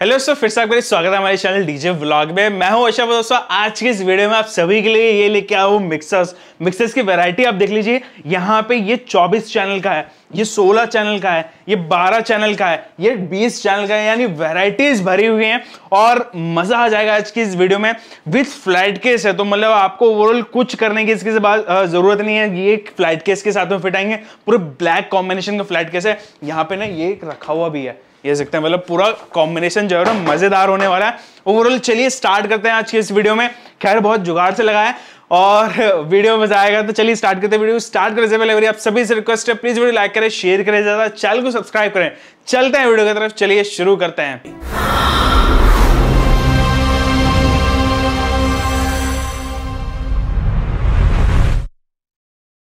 hello दोस्तों फिर से आपका स्वागत है हमारे चैनल डीजे व्लॉग में मैं हूं अशा तो दोस्तों आज के इस वीडियो में आप सभी के लिए ये लेके आया हूँ मिक्सर्स मिक्सर्स की वैरायटी आप देख लीजिए यहाँ पे ये 24 चैनल का है ये 16 चैनल का है ये 12 चैनल का है ये 20 चैनल का है यानी वैरायटीज भरी हुई हैं और मजा आ जाएगा आज की इस वीडियो में विथ फ्लाइट केस है तो मतलब आपको ओवरऑल कुछ करने की इसके जरूरत नहीं है ये फ्लाइट केस के साथ में फिट आएंगे पूरे ब्लैक कॉम्बिनेशन का फ्लाइट केस है यहाँ पे ना ये रखा हुआ भी है ये सकते हैं मतलब पूरा कॉम्बिनेशन जो है ना मजेदार होने वाला है ओवरऑल चलिए स्टार्ट करते हैं आज की इस वीडियो में खैर बहुत जुगाड़ से लगा है और वीडियो मजा आएगा तो चलिए स्टार्ट करते हैं वीडियो स्टार्ट करने से पहले आप सभी से रिक्वेस्ट है प्लीज वीडियो लाइक करें शेयर करें ज्यादा चैनल को सब्सक्राइब करें चलते हैं वीडियो की तरफ चलिए शुरू करते हैं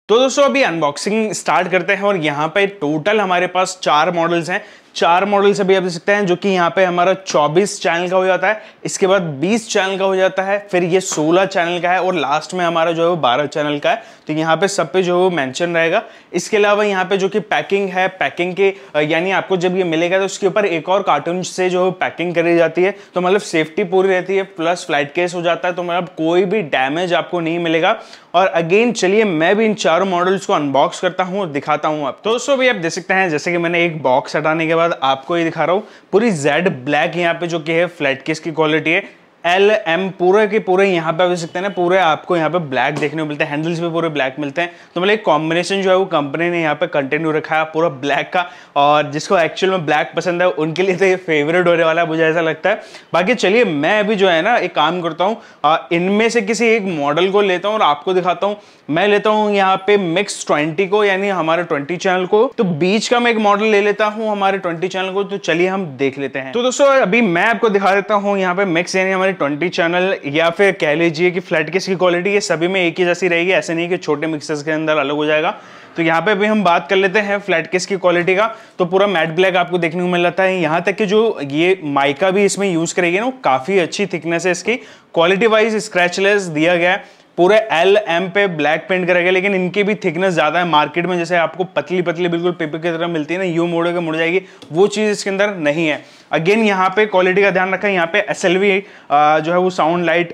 तो दोस्तों अभी अनबॉक्सिंग स्टार्ट करते हैं और यहाँ पे टोटल हमारे पास चार मॉडल्स हैं चार मॉडल से भी आप देख सकते हैं जो कि यहाँ पे हमारा 24 चैनल का हो जाता है इसके बाद 20 चैनल का हो जाता है फिर ये 16 चैनल का है और लास्ट में हमारा जो है वो 12 चैनल का है तो यहाँ पे सब पे जो है वो मैंशन रहेगा इसके अलावा यहाँ पे जो कि पैकिंग है पैकिंग के यानी आपको जब ये मिलेगा तो उसके ऊपर एक और कार्टून से जो है पैकिंग करी जाती है तो मतलब सेफ्टी पूरी रहती है प्लस फ्लाइट केस हो जाता है तो मतलब कोई भी डैमेज आपको नहीं मिलेगा और अगेन चलिए मैं भी इन चारों मॉडल्स को अनबॉक्स करता हूँ और दिखाता हूँ आप तो दोस्तों भी आप देख सकते हैं जैसे कि मैंने एक बॉक्स हटाने के बाद आपको ये दिखा रहा हूँ पूरी जेड ब्लैक यहाँ पे जो कि है फ्लैट केस की क्वालिटी है एल एम पूरे के पूरे यहाँ पे आप देख सकते हैं ना पूरे आपको यहाँ पे ब्लैक देखने को मिलते हैं हैंडल्स भी पूरे ब्लैक मिलते हैं तो मतलब एक कॉम्बिनेशन जो है वो कंपनी ने यहाँ पे कंटिन्यू रखा है पूरा ब्लैक का और जिसको एक्चुअल में ब्लैक पसंद है उनके लिए तो ये फेवरेट होने वाला है मुझे ऐसा लगता है बाकी चलिए मैं अभी जो है ना एक काम करता हूँ इनमें से किसी एक मॉडल को लेता हूँ और आपको दिखाता हूँ मैं लेता हूँ यहाँ पे मिक्स ट्वेंटी को यानी हमारे ट्वेंटी चैनल को तो बीच का मैं एक मॉडल ले लेता हूँ हमारे ट्वेंटी चैनल को तो चलिए हम देख लेते हैं तो दोस्तों अभी मैं आपको दिखा देता हूँ यहाँ पे मिक्स यानी हमारे हमारे 20 चैनल या फिर कह लीजिए कि फ्लैट केस की क्वालिटी ये सभी में एक ही जैसी रहेगी ऐसे नहीं कि छोटे मिक्सर्स के अंदर अलग हो जाएगा तो यहाँ पे भी हम बात कर लेते हैं फ्लैट केस की क्वालिटी का तो पूरा मैट ब्लैक आपको देखने को मिल जाता है यहाँ तक कि जो ये माइका भी इसमें यूज़ करेगी ना वो काफ़ी अच्छी थिकनेस है इसकी क्वालिटी वाइज स्क्रैचलेस दिया गया है पूरे एल एम पे ब्लैक पेंट करेगा लेकिन इनकी भी थिकनेस ज़्यादा है मार्केट में जैसे आपको पतली पतली बिल्कुल पेपर की तरह मिलती है ना यू मोड़े के मुड़ जाएगी वो चीज़ इसके अंदर नहीं है अगेन यहाँ पे क्वालिटी का ध्यान रखा है यहाँ पे एस जो है वो साउंड लाइट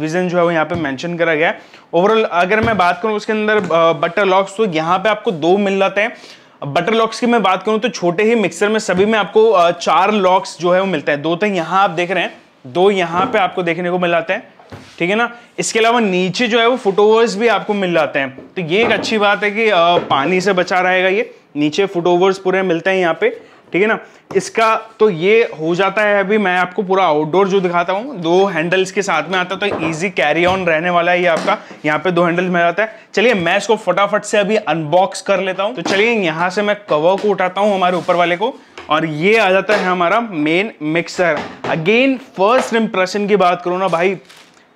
विजन जो है वो यहाँ पे मेंशन करा गया ओवरऑल अगर मैं बात करूँ उसके अंदर बटर लॉक्स तो यहाँ पे आपको दो मिल जाते हैं बटर लॉक्स की मैं बात करूँ तो छोटे ही मिक्सर में सभी में आपको चार लॉक्स जो है वो मिलते हैं दो तो यहाँ आप देख रहे हैं दो यहाँ पे आपको देखने को मिल जाते हैं ठीक है ना इसके अलावा नीचे जो है वो फुटओवर्स भी आपको मिल जाते हैं तो ये एक अच्छी बात है कि आ, पानी से बचा रहेगा ये नीचे फुटओवर्स पूरे मिलते हैं यहाँ पे ठीक है ना इसका तो ये हो जाता है अभी मैं आपको पूरा आउटडोर जो दिखाता हूँ दो हैंडल्स के साथ में आता तो इजी कैरी ऑन रहने वाला है ये आपका यहाँ पे दो हैंडल्स मिल जाता है चलिए मैं इसको फटाफट से अभी अनबॉक्स कर लेता हूँ तो चलिए यहाँ से मैं कवर को उठाता हूँ हमारे ऊपर वाले को और ये आ जाता है हमारा main mixer again first impression की बात करूँ ना भाई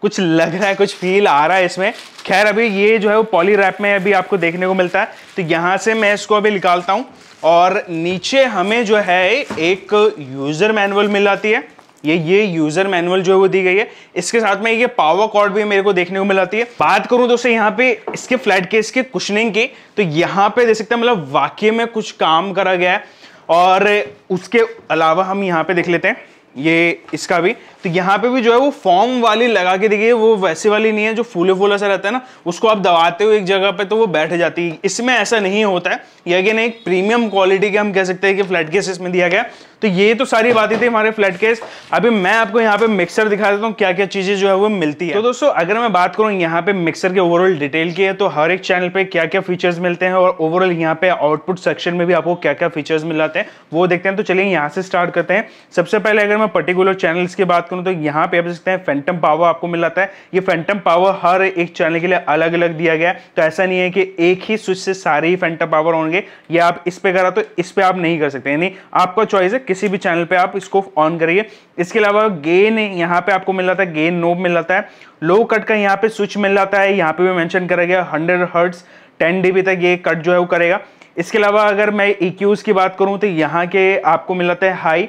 कुछ लग रहा है कुछ फील आ रहा है इसमें खैर अभी ये जो है वो पॉली रैप में अभी आपको देखने को मिलता है तो यहाँ से मैं इसको अभी निकालता हूँ और नीचे हमें जो है एक यूज़र मैनुअल मिल जाती है ये ये यूजर मैनुअल जो है वो दी गई है इसके साथ में ये पावर कॉर्ड भी मेरे को देखने को मिलाती है बात करूं दोस्तों यहाँ पे इसके फ्लैट केस के कुशनिंग की तो यहाँ पे देख सकते हैं मतलब वाक्य में कुछ काम करा गया है और उसके अलावा हम यहाँ पे देख लेते हैं ये इसका भी तो यहाँ पे भी जो है वो फॉर्म वाली लगा के देखिए वो वैसे वाली नहीं है जो फूले फूला सा रहता है ना उसको आप दबाते हो एक जगह पे तो वो बैठ जाती है इसमें ऐसा नहीं होता है यह अगेन एक प्रीमियम क्वालिटी के हम कह सकते हैं कि फ्लैट केस इसमें दिया गया तो ये तो सारी बातें थी हमारे फ्लैट केस अभी मैं आपको यहाँ पे मिक्सर दिखा देता हूँ क्या क्या चीजें जो है वो मिलती है तो दोस्तों अगर मैं बात करूँ यहाँ पे मिक्सर के ओवरऑल डिटेल की है तो हर एक चैनल पे क्या क्या फीचर्स मिलते हैं और ओवरऑल यहाँ पे आउटपुट सेक्शन में भी आपको क्या क्या फीचर्स मिल हैं वो देखते हैं तो चलिए यहाँ से स्टार्ट करते हैं सबसे पहले अगर मैं पर्टिकुलर चैनल की बात करूँ तो यहाँ पे आप देखते हैं फैंटम पावर आपको मिल है ये फैंटम पावर हर एक चैनल के लिए अलग अलग दिया गया तो ऐसा नहीं है कि एक ही स्विच से सारे ही फैंटम पावर होंगे या आप इस पे करा तो इस पे आप नहीं कर सकते यानी आपका चॉइस है किसी भी चैनल पे आप इसको ऑन करिए इसके अलावा गेन यहाँ पे आपको मिल जाता है गेन नोब मिल जाता है लो कट का यहाँ पे स्विच मिल जाता है यहाँ पे भी मैंशन करा गया हंड्रेड हर्ट्स टेन डी तक ये कट जो है वो करेगा इसके अलावा अगर मैं इक्यूज़ e की बात करूँ तो यहाँ के आपको मिल जाता है हाई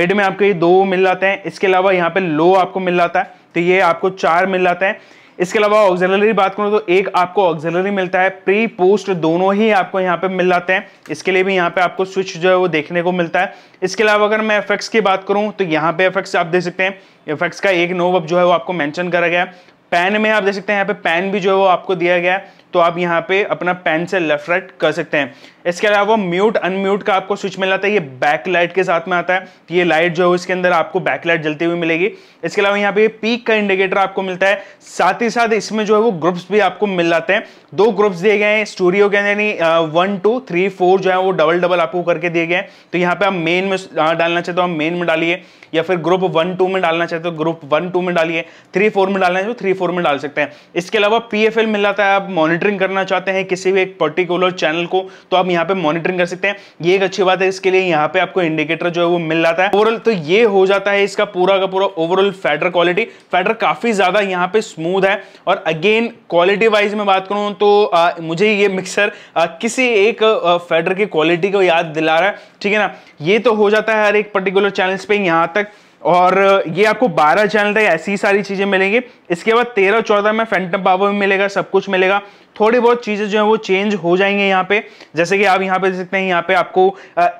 मिड में आपको ये दो मिल जाते हैं इसके अलावा यहाँ पे लो आपको मिल जाता है तो ये आपको चार मिल जाते हैं इसके अलावा ऑक्सिलरी बात करूँ तो एक आपको ऑक्सिलरी मिलता है प्री पोस्ट दोनों ही आपको यहाँ पे मिल जाते हैं इसके लिए भी यहाँ पे आपको स्विच जो है वो देखने को मिलता है इसके अलावा अगर मैं एफेक्ट्स की बात करूँ तो यहाँ पे एफेक्ट्स आप देख सकते हैं एफेक्ट्स का एक नोव जो है वो आपको मैंशन करा गया पैन में आप देख सकते हैं यहाँ पे पैन भी जो है वो आपको दिया गया है तो आप यहाँ पे अपना पेन से लेफ्ट राइट कर सकते हैं इसके अलावा म्यूट अनम्यूट का आपको स्विच मिल जाता है ये बैक लाइट के साथ में आता है ये लाइट जो है इसके अंदर आपको बैक लाइट जलती हुई मिलेगी इसके अलावा यहाँ पे पीक का इंडिकेटर आपको मिलता है साथ ही साथ इसमें जो है वो ग्रुप्स भी आपको मिल जाते हैं दो ग्रुप्स दिए गए हैं स्टूडियो के अंदर वन टू थ्री फोर जो है वो डबल डबल आपको करके दिए गए हैं तो यहाँ पे आप मेन में डालना चाहते हो आप मेन में डालिए या फिर ग्रुप वन टू में डालना चाहते हो ग्रुप वन टू में डालिए थ्री फोर में डालना चाहते हो थ्री फोर में डाल सकते हैं इसके अलावा पी मिल जाता है आप मॉनिटर मॉनिटरिंग करना चाहते हैं किसी भी एक पर्टिकुलर चैनल को तो आप यहाँ पे मॉनिटरिंग कर सकते हैं ये एक अच्छी बात है इसके लिए यहाँ पे आपको इंडिकेटर जो है वो मिल जाता है ओवरऑल तो ये हो जाता है इसका पूरा का पूरा ओवरऑल फेडर क्वालिटी फेडर काफी ज्यादा यहाँ पे स्मूथ है और अगेन क्वालिटी वाइज में बात करूँ तो आ, मुझे ये मिक्सर आ, किसी एक आ, फेडर की क्वालिटी को याद दिला रहा है ठीक है ना ये तो हो जाता है हर एक पर्टिकुलर चैनल पे यहाँ तक और ये आपको 12 चैनल तक ऐसी सारी चीज़ें मिलेंगी इसके बाद 13 14 में फैंटम पावर भी मिलेगा सब कुछ मिलेगा थोड़ी बहुत चीज़ें जो है वो चेंज हो जाएंगे यहाँ पे जैसे कि आप यहाँ पे देख सकते हैं यहाँ पे आपको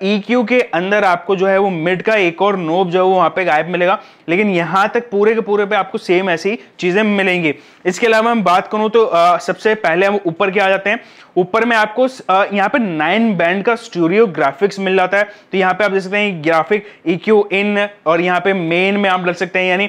ई क्यू e के अंदर आपको जो है वो मिड का एक और नोब जो है वो वहाँ पे गायब मिलेगा लेकिन यहाँ तक पूरे के पूरे पे आपको सेम ऐसी चीज़ें मिलेंगी इसके अलावा हम बात करूँ तो आ, सबसे पहले हम ऊपर के आ जाते हैं ऊपर में आपको यहाँ पे नाइन बैंड का स्टूडियो ग्राफिक्स मिल जाता है तो यहाँ पे आप देख सकते हैं ग्राफिक ई इन और यहाँ पे मेन में आप लग सकते हैं यानी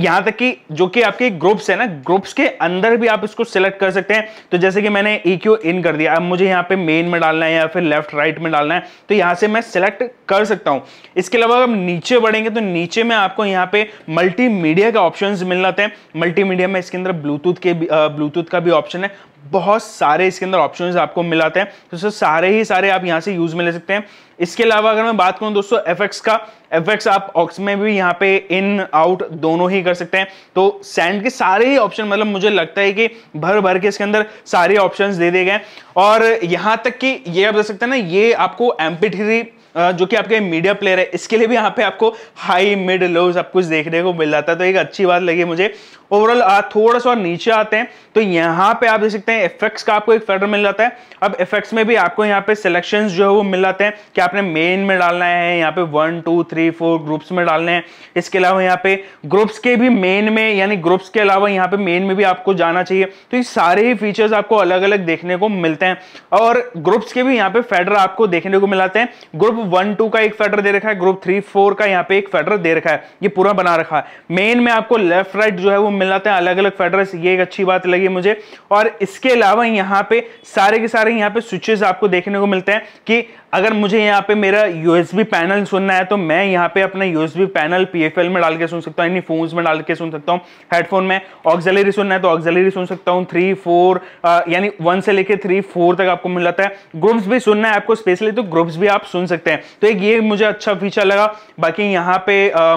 यहां तक कि जो कि आपके ग्रुप्स है ना ग्रुप्स के अंदर भी आप इसको सिलेक्ट कर सकते हैं तो जैसे कि मैंने ईक्यू e इन कर दिया अब मुझे यहां पे मेन में डालना है या फिर लेफ्ट राइट में डालना है तो यहां से मैं सिलेक्ट कर सकता हूं इसके अलावा अगर नीचे बढ़ेंगे तो नीचे में आपको यहां पे मल्टीमीडिया का ऑप्शन मिल जाते हैं मल्टीमीडिया में इसके अंदर ब्लूटूथ के ब्लूटूथ का भी ऑप्शन है बहुत सारे इसके अंदर ऑप्शन आपको मिलाते हैं तो सर सारे ही सारे आप यहाँ से यूज में ले सकते हैं इसके अलावा अगर मैं बात करूँ दोस्तों एफ का एफ आप ऑक्स में भी यहाँ पे इन आउट दोनों ही कर सकते हैं तो सैंड के सारे ही ऑप्शन मतलब मुझे लगता है कि भर भर के इसके अंदर सारे ऑप्शन दे दिए गए और यहाँ तक कि ये आप देख सकते हैं ना ये आपको एम्पिटरी जो कि आपके मीडिया प्लेयर है इसके लिए भी यहाँ पे आपको हाई मिड लो सब कुछ देखने को मिल जाता है तो एक अच्छी बात लगी मुझे ओवरऑल थोड़ा सा नीचे आते हैं तो यहाँ पे आप देख सकते हैं इफेक्ट्स का आपको एक फेडर मिल जाता है अब इफेक्ट्स में भी आपको यहाँ पे सिलेक्शन जो है वो मिल जाते हैं कि आपने मेन में डालना है यहाँ पे one two three four groups में डालने हैं इसके अलावा यहाँ पे ग्रुप्स के भी मेन में यानी ग्रुप्स के अलावा यहाँ पे मेन में भी आपको जाना चाहिए तो ये सारे ही फीचर्स आपको अलग अलग देखने को मिलते हैं और ग्रुप्स के भी यहाँ पे फेडर आपको देखने को मिलाते हैं ग्रुप वन टू का एक फेडर दे रखा है ग्रुप थ्री फोर का यहाँ पे एक फेडर दे रखा है ये पूरा बना रखा है मेन में आपको लेफ्ट राइट जो है वो मिलाते हैं अलग अलग फेडर ये एक अच्छी बात लगी मुझे और इसके अलावा यहाँ पे सारे के सारे यहाँ पे स्विचेस आपको देखने को मिलते हैं कि अगर मुझे यहाँ पे मेरा यूएसबी पैनल सुनना है तो मैं यहाँ पे अपना यूएसबी पैनल पीएफएल में डाल के सुन सकता हूँ फोन में डाल के सुन सकता हूँ हेडफोन में ऑक्सिलरी सुनना है तो ऑक्सिलरी सुन सकता हूँ थ्री फोर यानी वन से लेके थ्री फोर तक आपको मिल जाता है ग्रुप्स भी सुनना है आपको स्पेशली तो ग्रुप्स भी आप सुन सकते हैं तो एक ये मुझे अच्छा फीचर लगा बाकी यहाँ पे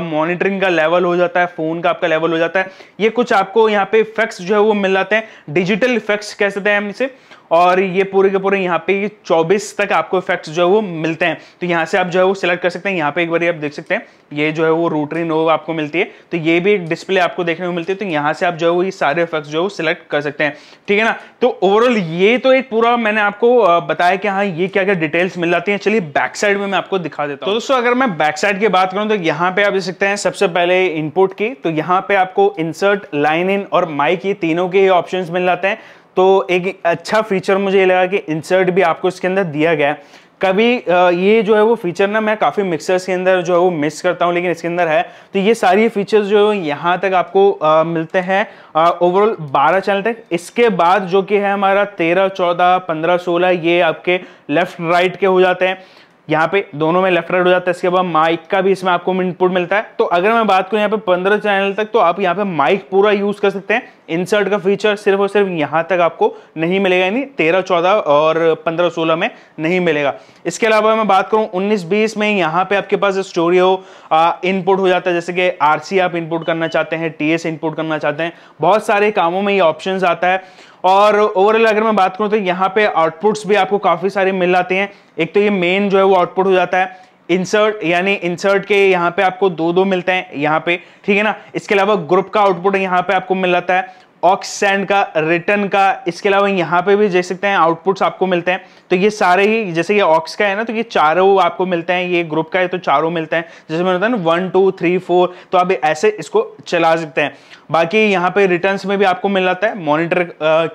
मॉनिटरिंग का लेवल हो जाता है फोन का आपका लेवल हो जाता है ये कुछ आपको यहाँ पे इफेक्ट्स जो है वो मिल जाते हैं डिजिटल इफेक्ट्स कह सकते हैं हम इसे और ये पूरे के पूरे यहाँ पे 24 तक आपको इफेक्ट्स जो है वो मिलते हैं तो यहाँ से आप जो है वो सिलेक्ट कर सकते हैं यहाँ पे एक बार आप देख सकते हैं ये जो है वो रूटरी नोव आपको मिलती है तो ये भी डिस्प्ले आपको देखने को मिलती है तो यहाँ से आप जो है वो ये सारे इफेक्ट्स जो है वो सिलेक्ट कर सकते हैं ठीक है ना तो ओवरऑल ये तो एक पूरा मैंने आपको बताया कि हाँ ये क्या क्या डिटेल्स मिल जाती है चलिए बैक साइड में मैं आपको दिखा देता हूँ तो दोस्तों अगर मैं बैक साइड की बात करूँ तो यहाँ पे आप देख सकते हैं सबसे पहले इनपुट की तो यहाँ पे आपको इंसर्ट लाइन इन और माइक ये तीनों के ऑप्शन मिल जाते हैं तो एक अच्छा फीचर मुझे ये लगा कि इंसर्ट भी आपको इसके अंदर दिया गया है कभी ये जो है वो फीचर ना मैं काफ़ी मिक्सर्स के अंदर जो है वो मिस करता हूँ लेकिन इसके अंदर है तो ये सारी फीचर्स जो है यहाँ तक आपको आ, मिलते हैं ओवरऑल 12 चैनल तक इसके बाद जो कि है हमारा तेरह चौदह पंद्रह सोलह ये आपके लेफ्ट राइट के हो जाते हैं यहाँ पे दोनों में लेफ्ट राइट हो जाता है इसके बाद माइक का भी इसमें आपको इनपुट मिलता है तो अगर मैं बात करूँ यहाँ पे पंद्रह चैनल तक तो आप यहाँ पे माइक पूरा यूज़ कर सकते हैं इंसर्ट का फीचर सिर्फ और सिर्फ यहाँ तक आपको नहीं मिलेगा यानी तेरह चौदह और पंद्रह सोलह में नहीं मिलेगा इसके अलावा मैं बात करूँ उन्नीस बीस में यहाँ पे आपके पास स्टोरी हो इनपुट हो जाता है जैसे कि आर आप इनपुट करना चाहते हैं टी इनपुट करना चाहते हैं बहुत सारे कामों में ये ऑप्शन आता है और ओवरऑल अगर मैं बात करूँ तो यहाँ पे आउटपुट्स भी आपको काफ़ी सारे मिल जाते हैं एक तो ये मेन जो है वो आउटपुट हो जाता है इंसर्ट यानी इंसर्ट के यहाँ पे आपको दो दो मिलते हैं यहाँ पे ठीक है ना इसके अलावा ग्रुप का आउटपुट यहाँ पे आपको मिल जाता है ऑक्सैंड का रिटर्न का इसके अलावा यहाँ पे भी देख सकते हैं आउटपुट्स आपको मिलते हैं तो ये सारे ही जैसे ये ऑक्स का है ना तो ये चारों आपको मिलते हैं ये ग्रुप का है तो चारों मिलते हैं जैसे मैंने बताया ना वन टू थ्री फोर तो आप ऐसे इसको चला सकते हैं बाकी यहाँ पे रिटर्न्स में भी आपको मिल जाता है मॉनिटर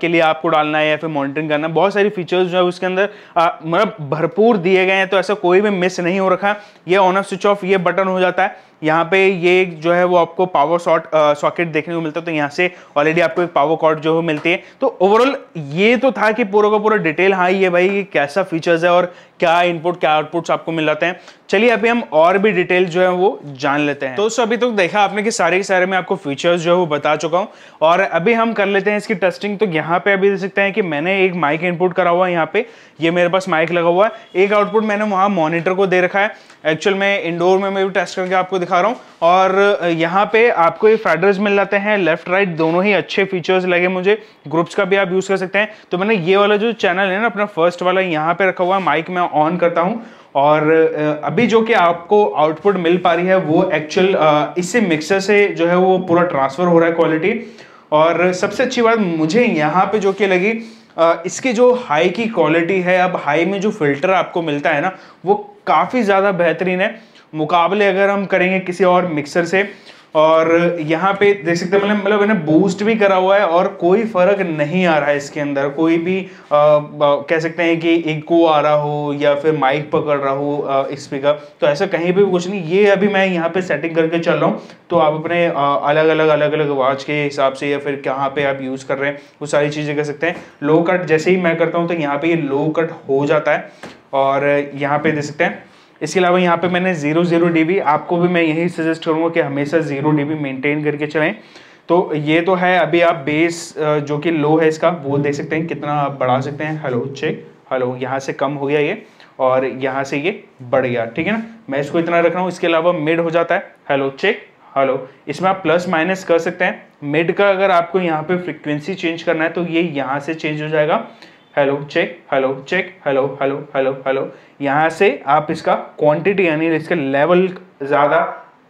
के लिए आपको डालना है या फिर मॉनिटरिंग करना बहुत सारी फीचर्स जो है उसके अंदर मतलब भरपूर दिए गए हैं तो ऐसा कोई भी मिस नहीं हो रखा ये ऑन ऑफ स्विच ऑफ ये बटन हो जाता है यहाँ पे ये जो है वो आपको पावर शॉट सॉकेट देखने को मिलता है तो यहाँ से ऑलरेडी आपको एक पावर कॉर्ड जो मिलती है तो ओवरऑल ये तो था कि पूरा का पूरा डिटेल हाँ ये भाई ये कैसा फीचर्स है और क्या इनपुट क्या आउटपुट्स आपको मिल जाते हैं चलिए अभी हम और भी डिटेल जो है वो जान लेते हैं दोस्तों अभी तक तो देखा आपने कि सारे के सारे मैं आपको फीचर्स जो है वो बता चुका हूँ और अभी हम कर लेते हैं इसकी टेस्टिंग तो यहाँ पे अभी देख सकते हैं कि मैंने एक माइक इनपुट करा हुआ है यहाँ पे ये मेरे पास माइक लगा हुआ है एक आउटपुट मैंने वहाँ मॉनिटर को दे रखा है एक्चुअल में इंडोर में मैं भी टेस्ट करके आपको दिखा रहा हूँ और यहाँ पे आपको ये फेडर्स मिल जाते हैं लेफ्ट राइट दोनों ही अच्छे फीचर्स लगे मुझे ग्रुप्स का भी आप यूज़ कर सकते हैं तो मैंने ये वाला जो चैनल है ना अपना फर्स्ट वाला यहाँ पे रखा हुआ है माइक में ऑन करता हूँ और अभी जो कि आपको आउटपुट मिल पा रही है वो एक्चुअल इसी मिक्सर से जो है वो पूरा ट्रांसफ़र हो रहा है क्वालिटी और सबसे अच्छी बात मुझे यहाँ पे जो कि लगी इसकी जो हाई की क्वालिटी है अब हाई में जो फिल्टर आपको मिलता है ना वो काफ़ी ज़्यादा बेहतरीन है मुकाबले अगर हम करेंगे किसी और मिक्सर से और यहाँ पे देख सकते हैं मतलब मतलब इन्हें बूस्ट भी करा हुआ है और कोई फर्क नहीं आ रहा है इसके अंदर कोई भी आ, आ, कह सकते हैं कि इको आ रहा हो या फिर माइक पकड़ रहा हो स्पीकर तो ऐसा कहीं भी कुछ नहीं ये अभी मैं यहाँ पे सेटिंग करके चल रहा हूँ तो आप अपने आ, अलग अलग अलग अलग आवाज के हिसाब से या फिर कहाँ पे आप यूज़ कर रहे हैं वो सारी चीज़ें कर सकते हैं लो कट जैसे ही मैं करता हूँ तो यहाँ पे ये लो कट हो जाता है और यहाँ पे देख सकते हैं इसके अलावा यहाँ पे मैंने जीरो जीरो डी आपको भी मैं यही सजेस्ट करूँगा कि हमेशा जीरो डी मेंटेन करके चलें तो ये तो है अभी आप बेस जो कि लो है इसका वो देख सकते हैं कितना आप बढ़ा सकते हैं हेलो चेक हेलो यहाँ से कम हो गया ये और यहाँ से ये बढ़ गया ठीक है ना मैं इसको इतना रख रहा हूँ इसके अलावा मिड हो जाता है हेलो चेक हेलो इसमें आप प्लस माइनस कर सकते हैं मिड का अगर आपको यहाँ पे फ्रिक्वेंसी चेंज करना है तो ये यहाँ से चेंज हो जाएगा hello check hello check hello hello hello hello यहाँ से आप इसका क्वांटिटी यानी इसके लेवल ज़्यादा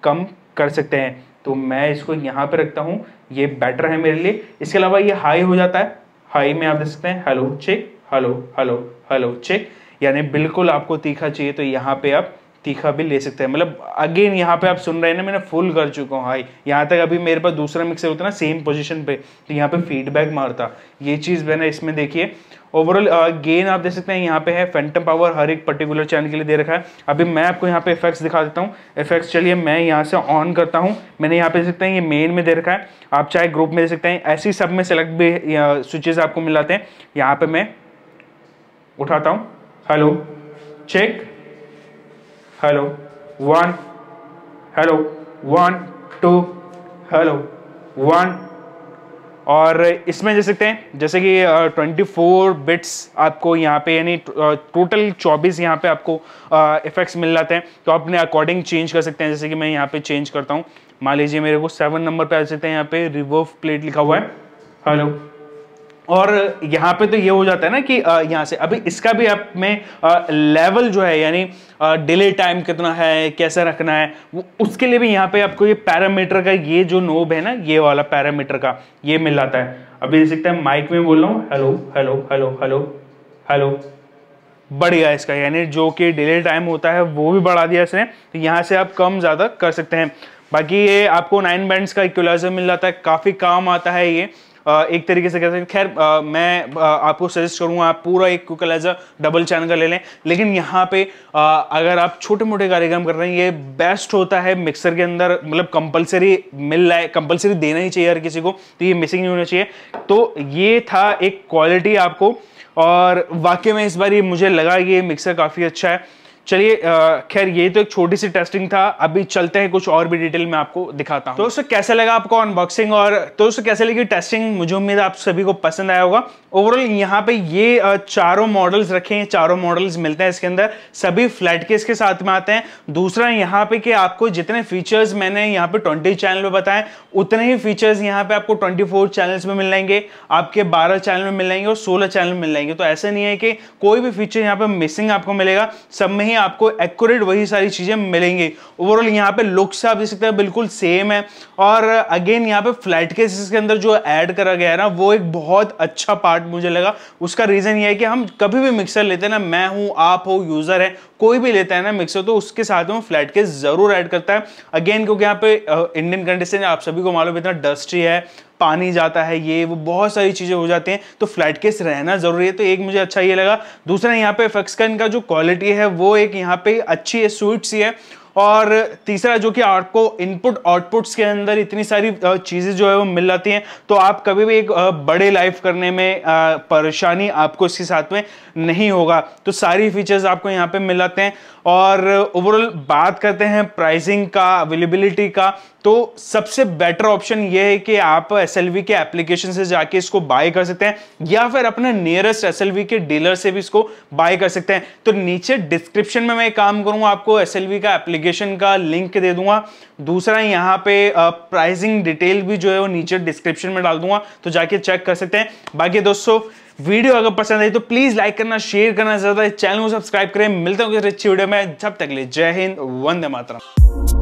कम कर सकते हैं तो मैं इसको यहाँ पे रखता हूँ ये बेटर है मेरे लिए इसके अलावा ये हाई हो जाता है हाई में आप देख सकते हैं hello check hello hello hello check यानी बिल्कुल आपको तीखा चाहिए तो यहाँ पे आप तीखा भी ले सकते हैं मतलब अगेन यहाँ पे आप सुन रहे हैं ना मैंने फुल कर चुका हूँ हाई यहाँ तक अभी मेरे पास दूसरा मिक्सर होता ना सेम पोजीशन पे तो यहाँ पे फीडबैक मारता ये चीज़ मैंने इसमें देखी है ओवरऑल गेन uh, आप देख सकते हैं यहाँ पे है फैंटम पावर हर एक पर्टिकुलर चैनल के लिए दे रखा है अभी मैं आपको यहाँ पे इफेक्ट्स दिखा देता हूँ इफेक्ट्स चलिए मैं यहाँ से ऑन करता हूँ मैंने यहाँ पे देख सकते हैं ये मेन में दे रखा है आप चाहे ग्रुप में दे सकते हैं ऐसे सब में सेलेक्ट भी स्विचेज आपको मिलाते हैं यहाँ पर मैं उठाता हूँ hello check hello one hello one two hello one और इसमें देख सकते हैं जैसे कि ट्वेंटी फोर बिट्स आपको यहाँ पे यानी टोटल चौबीस यहाँ पे आपको इफेक्ट्स मिल जाते हैं तो आप अपने अकॉर्डिंग चेंज कर सकते हैं जैसे कि मैं यहाँ पे चेंज करता हूँ मान लीजिए मेरे को सेवन नंबर पे आ सकते हैं यहाँ पे रिवर्व प्लेट लिखा हुआ है हेलो और यहाँ पे तो ये हो जाता है ना कि यहाँ से अभी इसका भी आप में लेवल जो है यानी डिले टाइम कितना है कैसे रखना है वो उसके लिए भी यहाँ पे आपको ये पैरामीटर का ये जो नोब है ना ये वाला पैरामीटर का ये मिल जाता है अभी देख सकते हैं माइक में बोल रहा हूँ hello hello hello hello hello बढ़ गया इसका यानी जो कि डिले टाइम होता है वो भी बढ़ा दिया इसने तो यहाँ से आप कम ज़्यादा कर सकते हैं बाकी ये आपको नाइन बैंड्स का इक्वलाइजर मिल जाता है काफ़ी काम आता है ये एक तरीके से कहते हैं खैर मैं आपको सजेस्ट करूँगा आप पूरा एक कुकल एज अ डबल चैनल का ले लें लेकिन यहाँ पे अगर आप छोटे मोटे कार्यक्रम कर रहे हैं ये बेस्ट होता है मिक्सर के अंदर मतलब कंपलसरी मिल रहा है कंपलसरी देना ही चाहिए हर किसी को तो ये मिसिंग नहीं होना चाहिए तो ये था एक क्वालिटी आपको और वाकई में इस बार ये मुझे लगा कि ये मिक्सर काफ़ी अच्छा है चलिए खैर ये तो एक छोटी सी टेस्टिंग था अभी चलते हैं कुछ और भी डिटेल में आपको दिखाता हूँ दोस्तों कैसा लगा आपको अनबॉक्सिंग और दोस्तों कैसे लगी टेस्टिंग मुझे उम्मीद आप सभी को पसंद आया होगा ओवरऑल यहाँ पे ये चारों मॉडल्स रखे हैं चारों मॉडल्स मिलते हैं इसके अंदर सभी फ्लैट केस के साथ में आते हैं दूसरा यहाँ पे कि आपको जितने फीचर्स मैंने यहाँ पे ट्वेंटी चैनल में बताए उतने ही फीचर्स यहाँ पे आपको ट्वेंटी फोर चैनल्स में मिल जाएंगे आपके बारह चैनल में मिल जाएंगे और सोलह चैनल में मिल जाएंगे तो ऐसा नहीं है कि कोई भी फीचर यहाँ पे मिसिंग आपको मिलेगा सब में ही आपको एक्यूरेट वही सारी चीज़ें मिलेंगी ओवरऑल यहाँ पे लुक से आप देख सकते हैं बिल्कुल सेम है और अगेन यहाँ पे फ्लैट केसेस के अंदर जो ऐड करा गया है ना वो एक बहुत अच्छा पार्ट मुझे लगा उसका रीज़न ये है कि हम कभी भी मिक्सर लेते हैं ना मैं हूँ आप हो यूज़र है कोई भी लेता है ना मिक्सर तो उसके साथ में फ्लैट केस ज़रूर ऐड करता है अगेन क्योंकि यहाँ पे इंडियन कंडीशन आप सभी को मालूम इतना डस्टी है पानी जाता है ये वो बहुत सारी चीज़ें हो जाती हैं तो फ्लैट केस रहना ज़रूरी है तो एक मुझे अच्छा ये लगा दूसरा यहाँ पे फक्सकन का जो क्वालिटी है वो एक यहाँ पे अच्छी है स्वीट सी है और तीसरा जो कि आपको इनपुट आउटपुट्स के अंदर इतनी सारी चीज़ें जो है वो मिल जाती हैं तो आप कभी भी एक बड़े लाइफ करने में परेशानी आपको इसके साथ में नहीं होगा तो सारी फीचर्स आपको यहाँ पे मिल जाते हैं और ओवरऑल बात करते हैं प्राइसिंग का अवेलेबिलिटी का तो सबसे बेटर ऑप्शन ये है कि आप एस के एप्लीकेशन से जाके इसको बाय कर सकते हैं या फिर अपने नियरेस्ट एस के डीलर से भी इसको बाय कर सकते हैं तो नीचे डिस्क्रिप्शन में मैं काम करूंगा आपको एस का एप्लीकेशन का लिंक दे दूंगा दूसरा यहाँ पे प्राइसिंग डिटेल भी जो है वो नीचे डिस्क्रिप्शन में डाल दूंगा तो जाके चेक कर सकते हैं बाकी दोस्तों वीडियो अगर पसंद आई तो प्लीज लाइक करना शेयर करना ज्यादा चैनल को सब्सक्राइब करें मिलता हूँ किसी अच्छी वीडियो में जब तक ले जय हिंद वंदे मातरम